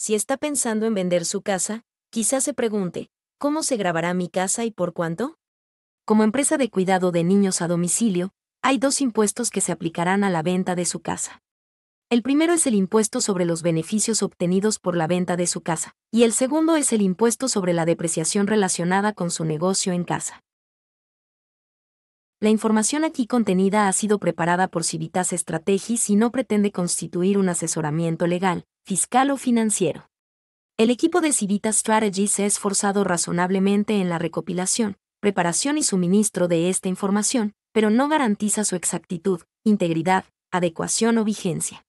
Si está pensando en vender su casa, quizás se pregunte, ¿cómo se grabará mi casa y por cuánto? Como empresa de cuidado de niños a domicilio, hay dos impuestos que se aplicarán a la venta de su casa. El primero es el impuesto sobre los beneficios obtenidos por la venta de su casa, y el segundo es el impuesto sobre la depreciación relacionada con su negocio en casa. La información aquí contenida ha sido preparada por Civitas Strategies y no pretende constituir un asesoramiento legal, fiscal o financiero. El equipo de Civitas Strategies se ha esforzado razonablemente en la recopilación, preparación y suministro de esta información, pero no garantiza su exactitud, integridad, adecuación o vigencia.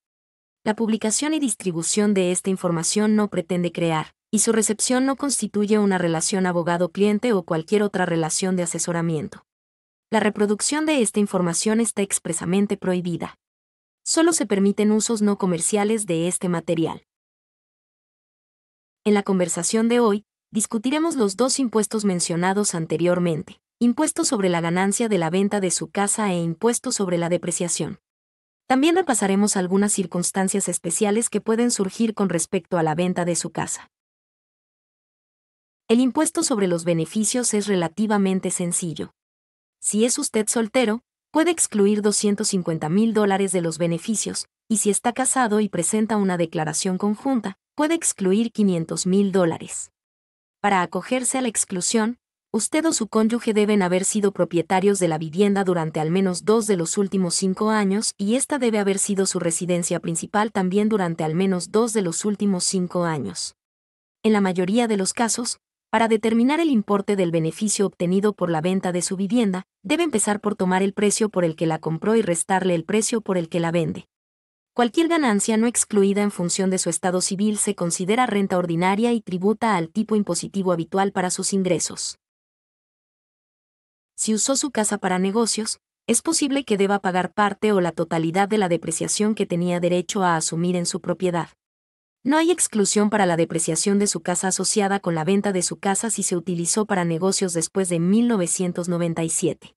La publicación y distribución de esta información no pretende crear, y su recepción no constituye una relación abogado-cliente o cualquier otra relación de asesoramiento. La reproducción de esta información está expresamente prohibida. Solo se permiten usos no comerciales de este material. En la conversación de hoy, discutiremos los dos impuestos mencionados anteriormente, impuesto sobre la ganancia de la venta de su casa e impuesto sobre la depreciación. También repasaremos algunas circunstancias especiales que pueden surgir con respecto a la venta de su casa. El impuesto sobre los beneficios es relativamente sencillo. Si es usted soltero, puede excluir 250 mil dólares de los beneficios, y si está casado y presenta una declaración conjunta, puede excluir 500 mil dólares. Para acogerse a la exclusión, usted o su cónyuge deben haber sido propietarios de la vivienda durante al menos dos de los últimos cinco años y esta debe haber sido su residencia principal también durante al menos dos de los últimos cinco años. En la mayoría de los casos, para determinar el importe del beneficio obtenido por la venta de su vivienda, debe empezar por tomar el precio por el que la compró y restarle el precio por el que la vende. Cualquier ganancia no excluida en función de su estado civil se considera renta ordinaria y tributa al tipo impositivo habitual para sus ingresos. Si usó su casa para negocios, es posible que deba pagar parte o la totalidad de la depreciación que tenía derecho a asumir en su propiedad. No hay exclusión para la depreciación de su casa asociada con la venta de su casa si se utilizó para negocios después de 1997.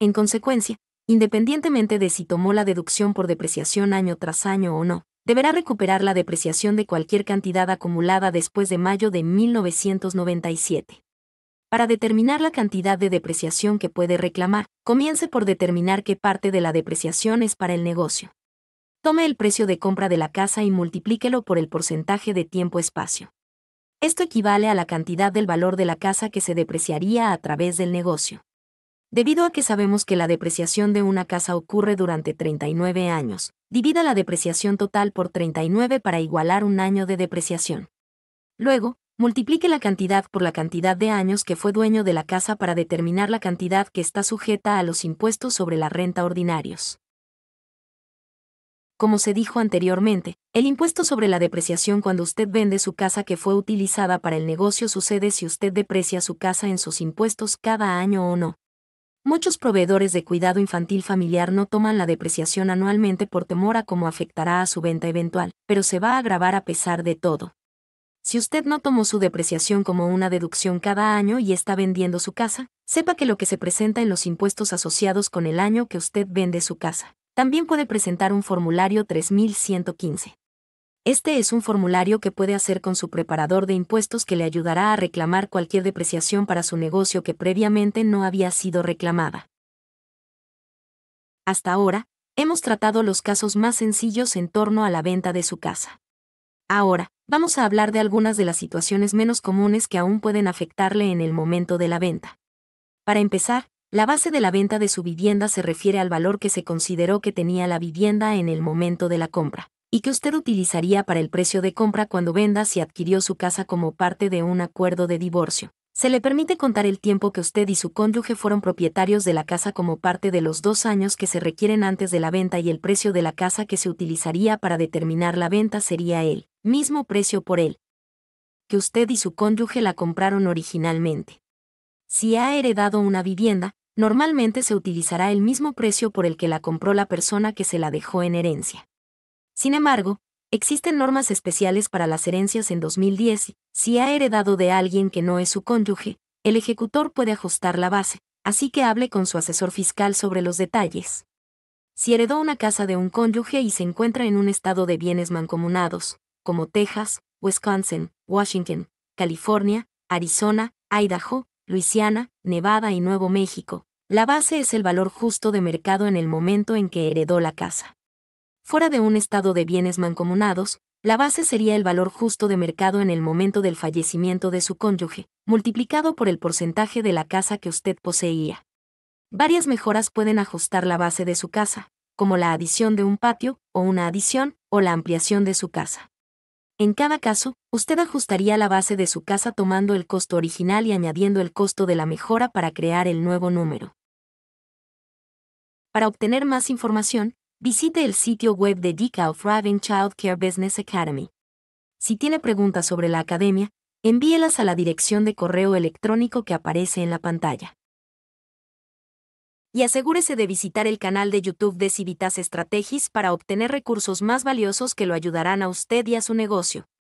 En consecuencia, independientemente de si tomó la deducción por depreciación año tras año o no, deberá recuperar la depreciación de cualquier cantidad acumulada después de mayo de 1997. Para determinar la cantidad de depreciación que puede reclamar, comience por determinar qué parte de la depreciación es para el negocio. Tome el precio de compra de la casa y multiplíquelo por el porcentaje de tiempo-espacio. Esto equivale a la cantidad del valor de la casa que se depreciaría a través del negocio. Debido a que sabemos que la depreciación de una casa ocurre durante 39 años, divida la depreciación total por 39 para igualar un año de depreciación. Luego, multiplique la cantidad por la cantidad de años que fue dueño de la casa para determinar la cantidad que está sujeta a los impuestos sobre la renta ordinarios. Como se dijo anteriormente, el impuesto sobre la depreciación cuando usted vende su casa que fue utilizada para el negocio sucede si usted deprecia su casa en sus impuestos cada año o no. Muchos proveedores de cuidado infantil familiar no toman la depreciación anualmente por temor a cómo afectará a su venta eventual, pero se va a agravar a pesar de todo. Si usted no tomó su depreciación como una deducción cada año y está vendiendo su casa, sepa que lo que se presenta en los impuestos asociados con el año que usted vende su casa también puede presentar un formulario 3115. Este es un formulario que puede hacer con su preparador de impuestos que le ayudará a reclamar cualquier depreciación para su negocio que previamente no había sido reclamada. Hasta ahora, hemos tratado los casos más sencillos en torno a la venta de su casa. Ahora, vamos a hablar de algunas de las situaciones menos comunes que aún pueden afectarle en el momento de la venta. Para empezar, la base de la venta de su vivienda se refiere al valor que se consideró que tenía la vivienda en el momento de la compra, y que usted utilizaría para el precio de compra cuando venda si adquirió su casa como parte de un acuerdo de divorcio. Se le permite contar el tiempo que usted y su cónyuge fueron propietarios de la casa como parte de los dos años que se requieren antes de la venta y el precio de la casa que se utilizaría para determinar la venta sería el mismo precio por él que usted y su cónyuge la compraron originalmente. Si ha heredado una vivienda, normalmente se utilizará el mismo precio por el que la compró la persona que se la dejó en herencia. Sin embargo, existen normas especiales para las herencias en 2010. Si ha heredado de alguien que no es su cónyuge, el ejecutor puede ajustar la base, así que hable con su asesor fiscal sobre los detalles. Si heredó una casa de un cónyuge y se encuentra en un estado de bienes mancomunados, como Texas, Wisconsin, Washington, California, Arizona, Idaho, Luisiana, Nevada y Nuevo México, la base es el valor justo de mercado en el momento en que heredó la casa. Fuera de un estado de bienes mancomunados, la base sería el valor justo de mercado en el momento del fallecimiento de su cónyuge, multiplicado por el porcentaje de la casa que usted poseía. Varias mejoras pueden ajustar la base de su casa, como la adición de un patio, o una adición, o la ampliación de su casa. En cada caso, usted ajustaría la base de su casa tomando el costo original y añadiendo el costo de la mejora para crear el nuevo número. Para obtener más información, visite el sitio web de DICA Thriving Child Care Business Academy. Si tiene preguntas sobre la academia, envíelas a la dirección de correo electrónico que aparece en la pantalla y asegúrese de visitar el canal de YouTube de Civitas Strategis para obtener recursos más valiosos que lo ayudarán a usted y a su negocio.